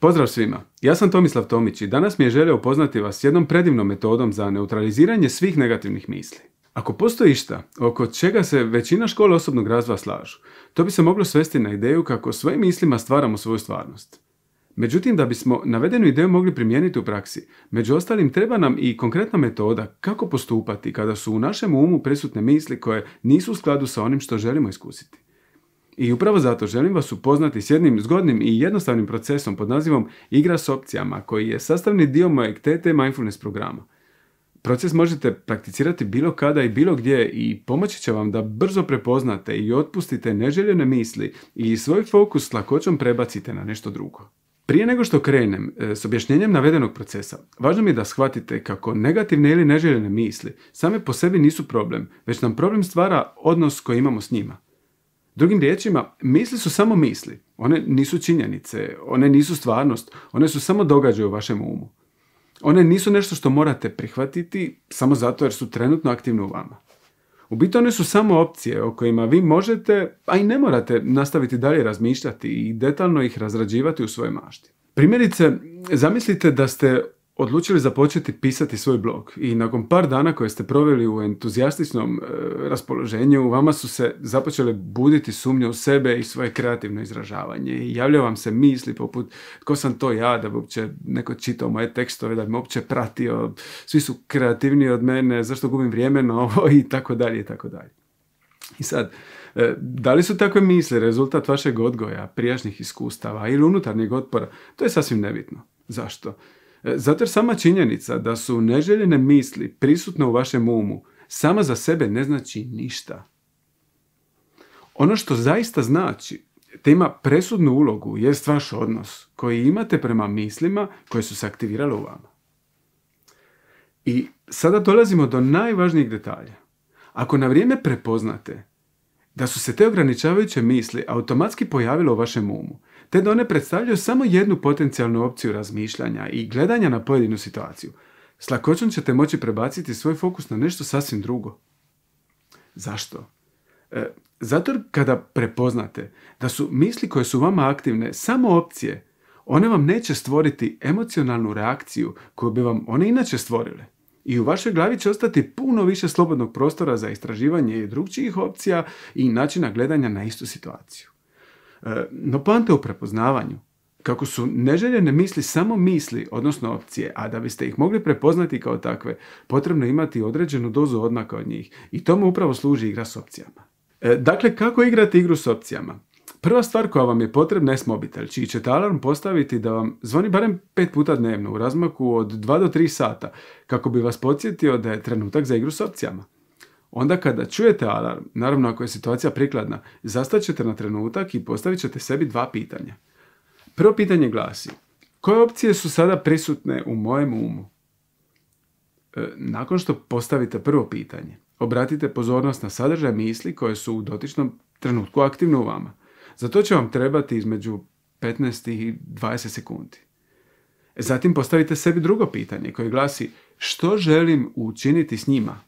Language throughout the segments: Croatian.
Pozdrav svima, ja sam Tomislav Tomić i danas mi je želio upoznati vas s jednom predivnom metodom za neutraliziranje svih negativnih misli. Ako postoji išta oko čega se većina škole osobnog razvoja slažu, to bi se moglo svesti na ideju kako svojim mislima stvaramo svoju stvarnost. Međutim, da bismo navedenu ideju mogli primijeniti u praksi, među ostalim treba nam i konkretna metoda kako postupati kada su u našem umu prisutne misli koje nisu u skladu sa onim što želimo iskusiti. I upravo zato želim vas upoznati s jednim zgodnim i jednostavnim procesom pod nazivom igra s opcijama koji je sastavni dio mojeg TT Mindfulness programa. Proces možete prakticirati bilo kada i bilo gdje i pomoći će vam da brzo prepoznate i otpustite neželjene misli i svoj fokus s lakoćom prebacite na nešto drugo. Prije nego što krenem e, s objašnjenjem navedenog procesa, važno mi je da shvatite kako negativne ili neželjene misli same po sebi nisu problem, već nam problem stvara odnos koji imamo s njima. Drugim riječima, misli su samo misli. One nisu činjenice, one nisu stvarnost, one su samo događaju u vašem umu. One nisu nešto što morate prihvatiti samo zato jer su trenutno aktivne u vama. U biti one su samo opcije o kojima vi možete, a i ne morate nastaviti dalje razmišljati i detaljno ih razrađivati u svojoj mašti. Primjerice, zamislite da ste odlučili započeti pisati svoj blog i nakon par dana koje ste proveli u entuzijastičnom e, raspoloženju, vama su se započele buditi sumnje u sebe i svoje kreativno izražavanje. I javljaju vam se misli poput tko sam to ja da bi uopće neko čitao moje tekstove, da bi me uopće pratio, svi su kreativniji od mene, zašto gubim vrijeme na ovo i tako dalje i tako dalje. I sad, e, da li su takve misli rezultat vašeg odgoja, prijašnjih iskustava ili unutarnjeg otpora, to je sasvim nebitno. Zašto? E, zato jer sama činjenica da su neželjene misli prisutne u vašem umu sama za sebe ne znači ništa. Ono što zaista znači te ima presudnu ulogu je vaš odnos koji imate prema mislima koje su se aktivirale u vama. I sada dolazimo do najvažnijeg detalja. Ako na vrijeme prepoznate da su se te ograničavajuće misli automatski pojavile u vašem umu, te da one predstavljaju samo jednu potencijalnu opciju razmišljanja i gledanja na pojedinu situaciju. S lakoćom ćete moći prebaciti svoj fokus na nešto sasvim drugo. Zašto? E, zato kada prepoznate da su misli koje su vama aktivne samo opcije, one vam neće stvoriti emocionalnu reakciju koju bi vam one inače stvorile i u vašoj glavi će ostati puno više slobodnog prostora za istraživanje i drugčijih opcija i načina gledanja na istu situaciju. E, no pante u prepoznavanju. Kako su neželjene misli samo misli, odnosno opcije, a da biste ih mogli prepoznati kao takve, potrebno je imati određenu dozu odmaka od njih i tomu upravo služi igra s opcijama. E, dakle, kako igrati igru s opcijama? Prva stvar koja vam je potrebna je mobitel, čiji ćete alarm postaviti da vam zvoni barem pet puta dnevno u razmaku od 2 do 3 sata, kako bi vas podsjetio da je trenutak za igru s opcijama. Onda kada čujete alarm, naravno ako je situacija prikladna, zastat ćete na trenutak i postavit ćete sebi dva pitanja. Prvo pitanje glasi, koje opcije su sada prisutne u mojem umu? E, nakon što postavite prvo pitanje, obratite pozornost na sadržaj misli koje su u dotičnom trenutku aktivne u vama. Za to će vam trebati između 15 i 20 sekundi. Zatim postavite sebi drugo pitanje koje glasi što želim učiniti s njima?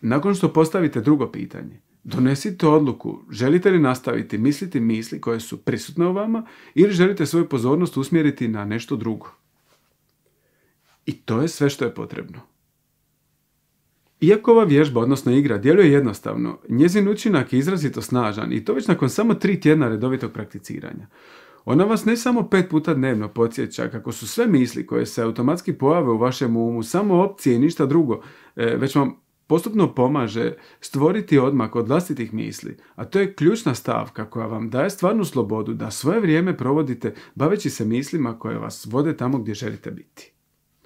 Nakon što postavite drugo pitanje, donesite odluku želite li nastaviti misliti misli koje su prisutne u vama ili želite svoju pozornost usmjeriti na nešto drugo. I to je sve što je potrebno. Iako ova vježba, odnosno igra, djeluje jednostavno, njezin učinak je izrazito snažan i to već nakon samo tri tjedna redovitog prakticiranja. Ona vas ne samo pet puta dnevno podsjeća kako su sve misli koje se automatski pojave u vašem umu samo opcije i ništa drugo, e, već vam postupno pomaže stvoriti odmak od vlastitih misli, a to je ključna stavka koja vam daje stvarnu slobodu da svoje vrijeme provodite baveći se mislima koje vas vode tamo gdje želite biti.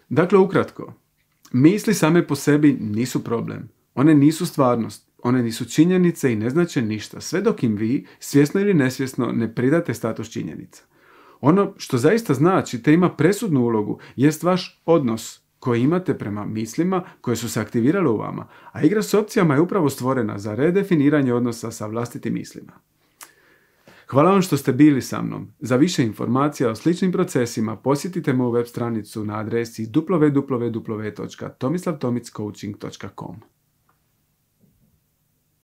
Dakle, ukratko, Misli same po sebi nisu problem. One nisu stvarnost. One nisu činjenice i ne znače ništa, sve dok im vi, svjesno ili nesvjesno, ne pridate status činjenica. Ono što zaista znači te ima presudnu ulogu jest vaš odnos koji imate prema mislima koje su se aktivirale u vama, a igra s opcijama je upravo stvorena za redefiniranje odnosa sa vlastitim mislima. Hvala vam što ste bili sa mnom. Za više informacija o sličnim procesima posjetite moju web stranicu na adresi www.tomislavtomiccoaching.com.